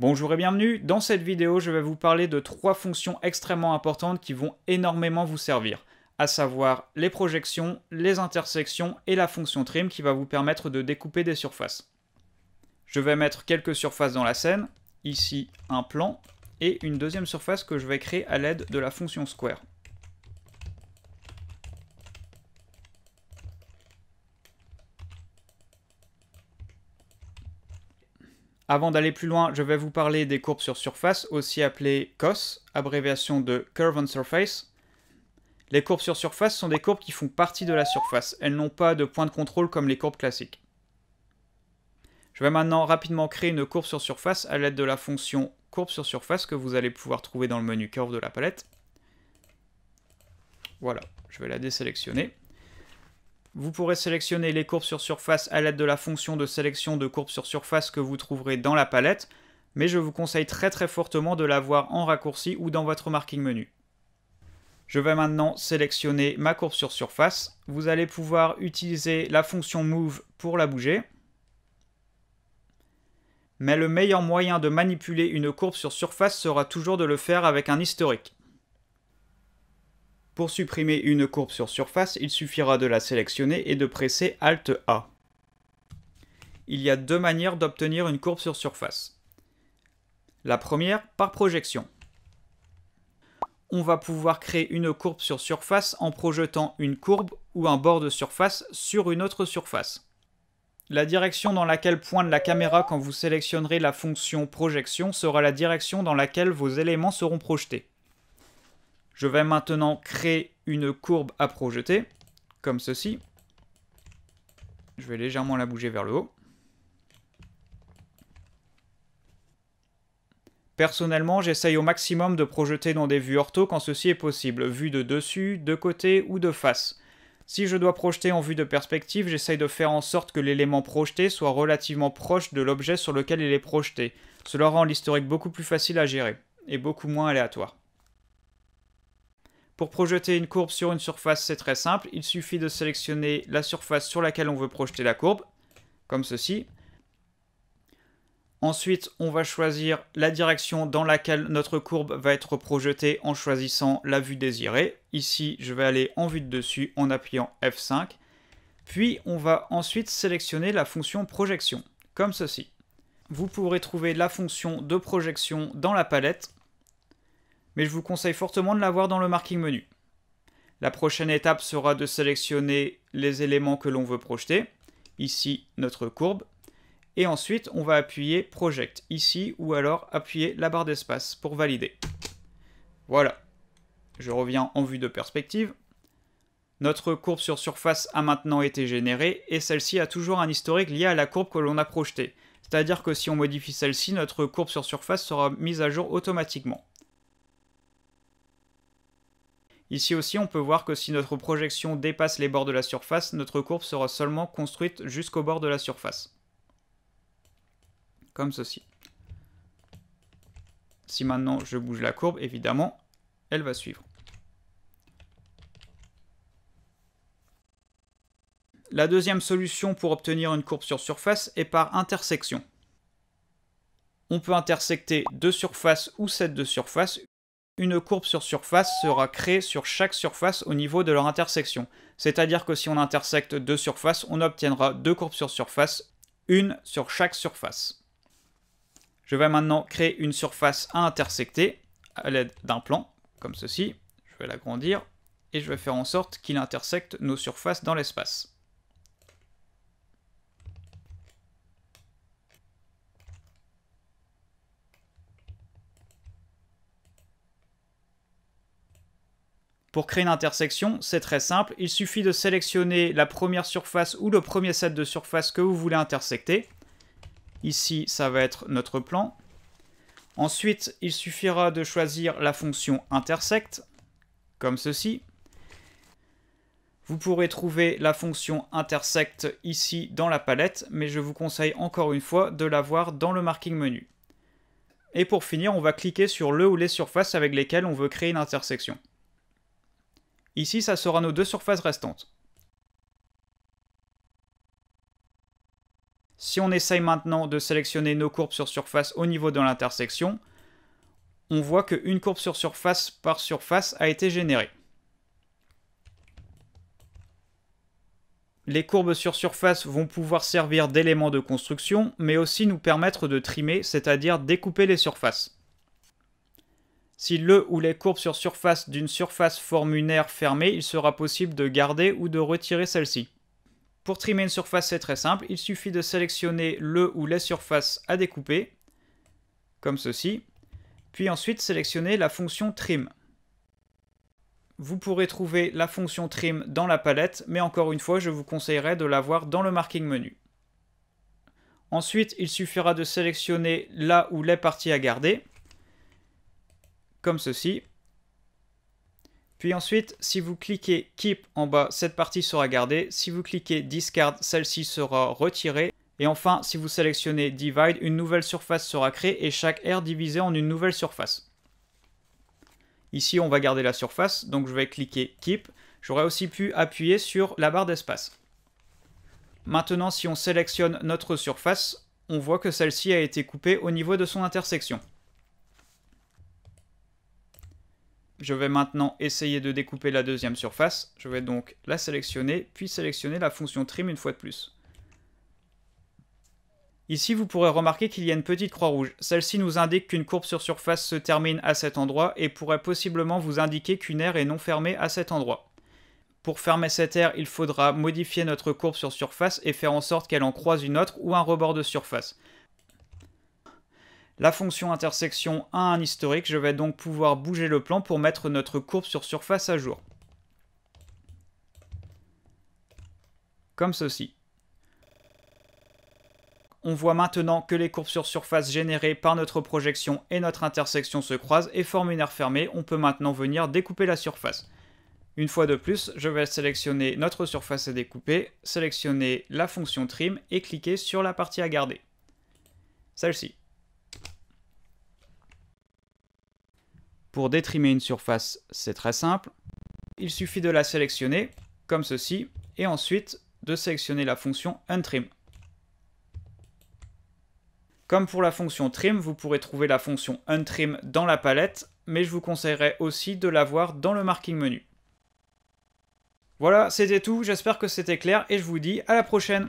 Bonjour et bienvenue, dans cette vidéo je vais vous parler de trois fonctions extrêmement importantes qui vont énormément vous servir, à savoir les projections, les intersections et la fonction trim qui va vous permettre de découper des surfaces. Je vais mettre quelques surfaces dans la scène, ici un plan et une deuxième surface que je vais créer à l'aide de la fonction square. Avant d'aller plus loin, je vais vous parler des courbes sur surface, aussi appelées COS, abréviation de Curve on Surface. Les courbes sur surface sont des courbes qui font partie de la surface, elles n'ont pas de point de contrôle comme les courbes classiques. Je vais maintenant rapidement créer une courbe sur surface à l'aide de la fonction courbe sur surface que vous allez pouvoir trouver dans le menu curve de la palette. Voilà, je vais la désélectionner. Vous pourrez sélectionner les courbes sur surface à l'aide de la fonction de sélection de courbes sur surface que vous trouverez dans la palette, mais je vous conseille très très fortement de l'avoir en raccourci ou dans votre marking menu. Je vais maintenant sélectionner ma courbe sur surface. Vous allez pouvoir utiliser la fonction Move pour la bouger. Mais le meilleur moyen de manipuler une courbe sur surface sera toujours de le faire avec un historique. Pour supprimer une courbe sur surface, il suffira de la sélectionner et de presser Alt A. Il y a deux manières d'obtenir une courbe sur surface. La première, par projection. On va pouvoir créer une courbe sur surface en projetant une courbe ou un bord de surface sur une autre surface. La direction dans laquelle pointe la caméra quand vous sélectionnerez la fonction projection sera la direction dans laquelle vos éléments seront projetés. Je vais maintenant créer une courbe à projeter, comme ceci. Je vais légèrement la bouger vers le haut. Personnellement, j'essaye au maximum de projeter dans des vues ortho quand ceci est possible, vue de dessus, de côté ou de face. Si je dois projeter en vue de perspective, j'essaye de faire en sorte que l'élément projeté soit relativement proche de l'objet sur lequel il est projeté. Cela rend l'historique beaucoup plus facile à gérer, et beaucoup moins aléatoire. Pour projeter une courbe sur une surface, c'est très simple. Il suffit de sélectionner la surface sur laquelle on veut projeter la courbe, comme ceci. Ensuite, on va choisir la direction dans laquelle notre courbe va être projetée en choisissant la vue désirée. Ici, je vais aller en vue de dessus en appuyant F5. Puis, on va ensuite sélectionner la fonction projection, comme ceci. Vous pourrez trouver la fonction de projection dans la palette mais je vous conseille fortement de l'avoir dans le marking menu. La prochaine étape sera de sélectionner les éléments que l'on veut projeter, ici notre courbe, et ensuite on va appuyer Project ici ou alors appuyer la barre d'espace pour valider. Voilà, je reviens en vue de perspective. Notre courbe sur surface a maintenant été générée et celle-ci a toujours un historique lié à la courbe que l'on a projetée. C'est-à-dire que si on modifie celle-ci, notre courbe sur surface sera mise à jour automatiquement. Ici aussi, on peut voir que si notre projection dépasse les bords de la surface, notre courbe sera seulement construite jusqu'au bord de la surface. Comme ceci. Si maintenant je bouge la courbe, évidemment, elle va suivre. La deuxième solution pour obtenir une courbe sur surface est par intersection. On peut intersecter deux surfaces ou cette de surfaces une courbe sur surface sera créée sur chaque surface au niveau de leur intersection. C'est-à-dire que si on intersecte deux surfaces, on obtiendra deux courbes sur surface, une sur chaque surface. Je vais maintenant créer une surface à intersecter à l'aide d'un plan, comme ceci. Je vais l'agrandir et je vais faire en sorte qu'il intersecte nos surfaces dans l'espace. Pour créer une intersection, c'est très simple, il suffit de sélectionner la première surface ou le premier set de surfaces que vous voulez intersecter. Ici, ça va être notre plan. Ensuite, il suffira de choisir la fonction intersect, comme ceci. Vous pourrez trouver la fonction intersect ici dans la palette, mais je vous conseille encore une fois de la voir dans le marking menu. Et pour finir, on va cliquer sur le ou les surfaces avec lesquelles on veut créer une intersection. Ici, ça sera nos deux surfaces restantes. Si on essaye maintenant de sélectionner nos courbes sur surface au niveau de l'intersection, on voit qu'une courbe sur surface par surface a été générée. Les courbes sur surface vont pouvoir servir d'éléments de construction, mais aussi nous permettre de trimer, c'est-à-dire découper les surfaces. Si le ou les courbes sur surface d'une surface forment une aire fermée, il sera possible de garder ou de retirer celle-ci. Pour trimer une surface, c'est très simple, il suffit de sélectionner le ou les surfaces à découper, comme ceci, puis ensuite sélectionner la fonction trim. Vous pourrez trouver la fonction trim dans la palette, mais encore une fois, je vous conseillerais de l'avoir dans le marking menu. Ensuite, il suffira de sélectionner la ou les parties à garder, comme ceci. Puis ensuite, si vous cliquez Keep en bas, cette partie sera gardée. Si vous cliquez Discard, celle-ci sera retirée. Et enfin, si vous sélectionnez Divide, une nouvelle surface sera créée et chaque R divisé en une nouvelle surface. Ici, on va garder la surface, donc je vais cliquer Keep. J'aurais aussi pu appuyer sur la barre d'espace. Maintenant, si on sélectionne notre surface, on voit que celle-ci a été coupée au niveau de son intersection. Je vais maintenant essayer de découper la deuxième surface. Je vais donc la sélectionner, puis sélectionner la fonction trim une fois de plus. Ici, vous pourrez remarquer qu'il y a une petite croix rouge. Celle-ci nous indique qu'une courbe sur surface se termine à cet endroit et pourrait possiblement vous indiquer qu'une aire est non fermée à cet endroit. Pour fermer cette aire, il faudra modifier notre courbe sur surface et faire en sorte qu'elle en croise une autre ou un rebord de surface. La fonction intersection a un historique, je vais donc pouvoir bouger le plan pour mettre notre courbe sur surface à jour. Comme ceci. On voit maintenant que les courbes sur surface générées par notre projection et notre intersection se croisent et forment une aire fermée. On peut maintenant venir découper la surface. Une fois de plus, je vais sélectionner notre surface à découper, sélectionner la fonction trim et cliquer sur la partie à garder. Celle-ci. Pour détrimer une surface, c'est très simple. Il suffit de la sélectionner, comme ceci, et ensuite de sélectionner la fonction untrim. Comme pour la fonction trim, vous pourrez trouver la fonction untrim dans la palette, mais je vous conseillerais aussi de l'avoir dans le marking menu. Voilà, c'était tout, j'espère que c'était clair et je vous dis à la prochaine